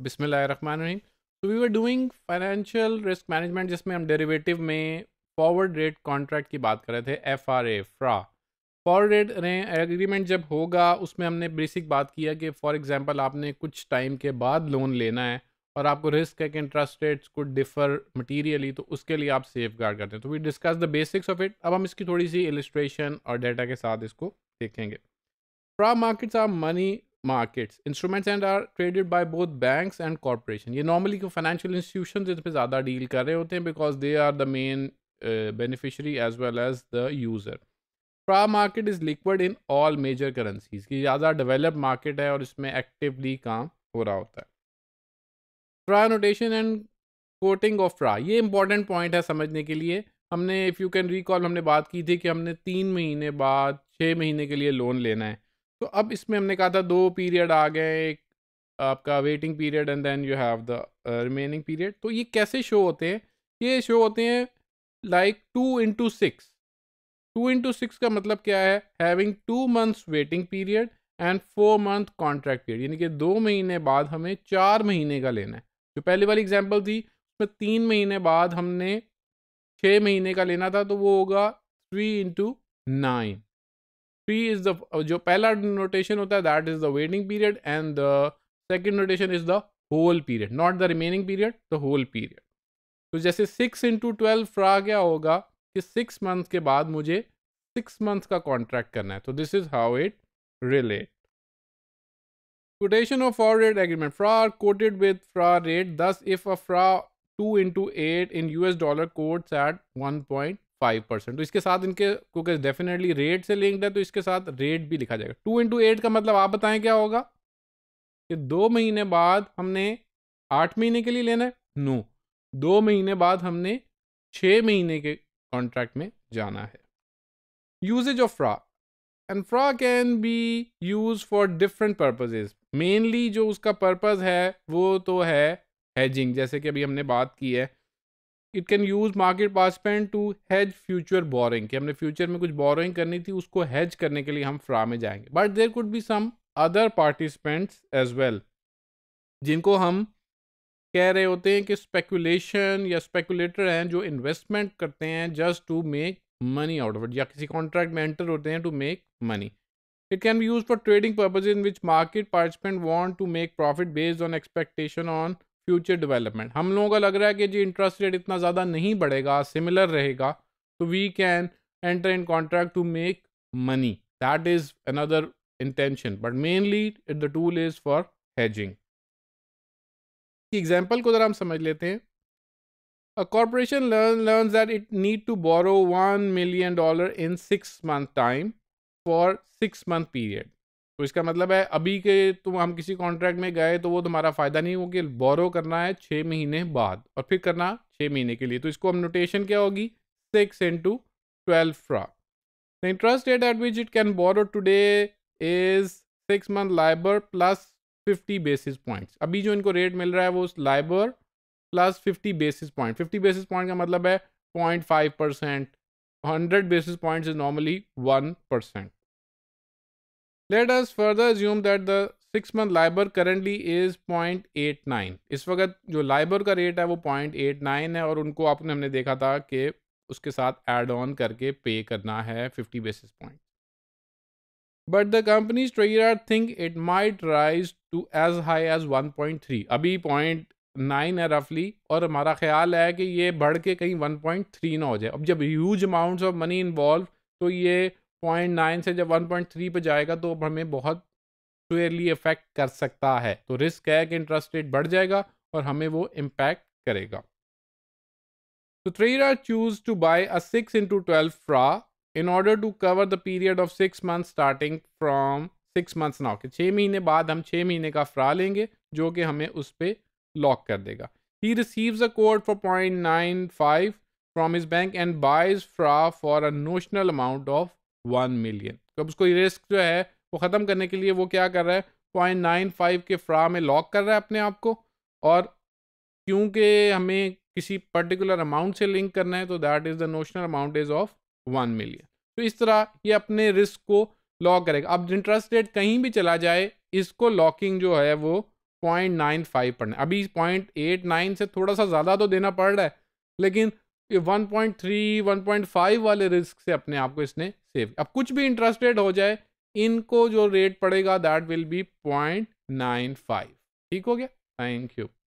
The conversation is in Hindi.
रही तो we were doing financial risk management जिसमें हम डेरिवेटिव में फॉरवर्ड रेट कॉन्ट्रैक्ट की बात कर रहे थे F R A FRA forward rate agreement जब होगा उसमें हमने बेसिक बात किया कि फॉर एग्जांपल आपने कुछ टाइम के बाद लोन लेना है और आपको रिस्क है कि इंटरेस्ट रेट्स को डिफर मटीरियली तो उसके लिए आप सेफ गार्ड करते हैं तो we discuss the basics of it अब हम इसकी थोड़ी सी इलिस्ट्रेशन और डेटा के साथ इसको देखेंगे FRA markets are money markets. Instruments and are traded by both banks and corporation ये नॉर्मली फाइनेंशियल इंस्टीट्यूशन इस पर ज़्यादा डील कर रहे होते हैं because they are the main beneficiary as well as the user FRA market is liquid in all major currencies की ज़्यादा डेवलप मार्केट है और इसमें एक्टिवली काम हो रहा होता है प्रा नोटेशन एंड कोटिंग ऑफ प्रा ये इंपॉर्टेंट पॉइंट है समझने के लिए हमने इफ़ यू कैन रिकॉल हमने बात की थी कि हमने तीन महीने बाद छः महीने के लिए लोन लेना है तो अब इसमें हमने कहा था दो पीरियड आ गए एक आपका waiting period and then you have the remaining period तो ये कैसे शो होते हैं ये शो होते हैं like two into six two into six का मतलब क्या है having two months waiting period and four month contract period यानी कि दो महीने बाद हमें चार महीने का लेना है जो पहले वाली एग्जाम्पल थी उसमें तो तीन महीने बाद हमने छः महीने का लेना था तो वो होगा three into nine P is the जो पहला नोटेशन होता है that is the waiting period and the second notation is the whole period not the remaining period the whole period तो जैसे सिक्स इंटू ट्वेल्व फ्रा क्या होगा कि सिक्स मंथ के बाद मुझे सिक्स मंथ का कॉन्ट्रैक्ट करना है तो this is how it relate quotation of forward rate agreement FRA are quoted with FRA rate thus if a FRA two into eight in U S dollar quotes at one point five percent तो इसके साथ इनके क्योंकि डेफिनेटली रेट से लिंक्ड है तो इसके साथ रेट भी लिखा जाएगा टू इंटू एट का मतलब आप बताएं क्या होगा कि दो महीने बाद हमने आठ महीने के लिए लेना है नो दो महीने बाद हमने छः महीने के कॉन्ट्रैक्ट में जाना है usages of FRA and FRA can be use for different purposes mainly जो उसका पर्पज़ है वो तो है हैजिंग जैसे कि अभी हमने बात की है it can use market participant to hedge future borrowing कि हमने फ्यूचर में कुछ बोरिंग करनी थी उसको हैज करने के लिए हम फ्रा में जाएंगे but there could be some other participants as well जिनको हम कह रहे होते हैं कि स्पेकुलेशन या स्पेकुलेटर हैं जो इन्वेस्टमेंट करते हैं just to make money out of it या किसी कॉन्ट्रैक्ट में एंटर होते हैं to make money it can be use for trading purpose in which market participant want to make profit based on expectation on future development हम लोगों का लग रहा है कि जी इंटरेस्ट रेट इतना ज़्यादा नहीं बढ़ेगा सिमिलर रहेगा तो we can enter in contract to make money that is another intention but mainly the tool is for hedging example को ज़रा हम समझ लेते हैं A corporation learn, learns that it need to borrow million million in six month time for six month period. तो इसका मतलब है अभी के तुम हम किसी कॉन्ट्रैक्ट में गए तो वो तुम्हारा फ़ायदा नहीं होगी बोरो करना है छः महीने बाद और फिर करना छः महीने के लिए तो इसको हम नोटेशन क्या होगी six into twelve FRA the interest rate at which it can borrow today is six month LIBOR plus fifty basis points अभी जो इनको रेट मिल रहा है वो LIBOR plus fifty basis point fifty basis point का मतलब है point five percent hundred basis point is normally one percent let us further assume that the six month LIBOR currently is point eight nine इस वक्त जो लाइबर का रेट है वो पॉइंट एट नाइन है और उनको आपने हमने देखा था कि उसके साथ एड ऑन करके पे करना है fifty basis point but the companies are think it might rise to as high as one point three अभी पॉइंट नाइन है रफली और हमारा ख्याल है कि ये बढ़ के कहीं वन पॉइंट थ्री ना हो जाए अब जब huge amounts of money involve तो ये पॉइंट नाइन से जब वन पॉइंट थ्री पर जाएगा तो हमें बहुत क्लियरली इफेक्ट कर सकता है तो रिस्क है कि इंटरेस्ट रेट बढ़ जाएगा और हमें वो इम्पैक्ट करेगा तो Thera choose to buy a six into twelve FRA in order to cover the period of six month starting from six months now के छः महीने बाद हम छः महीने का फ्रा लेंगे जो कि हमें उस पर लॉक कर देगा he receives a quote for point nine five from his bank and buys FRA for a notional amount of one million तो अब उसको रिस्क जो है वो ख़त्म करने के लिए वो क्या कर रहा है पॉइंट नाइन फाइव के फ्रा में लॉक कर रहा है अपने आप को और क्योंकि हमें किसी पर्टिकुलर अमाउंट से लिंक करना है तो that is the notional amount is of one million तो इस तरह ये अपने रिस्क को लॉक करेगा अब इंटरेस्ट रेट कहीं भी चला जाए इसको लॉकिंग जो है वो पॉइंट नाइन फाइव पड़ना अभी पॉइंट एट नाइन से थोड़ा सा ज़्यादा तो देना पड़ रहा है लेकिन ये 1.3 1.5 वाले रिस्क से अपने आप को इसने सेव अब कुछ भी इंटरेस्ट रेट हो जाए इनको जो रेट पड़ेगा that will be point nine five ठीक हो गया थैंक यू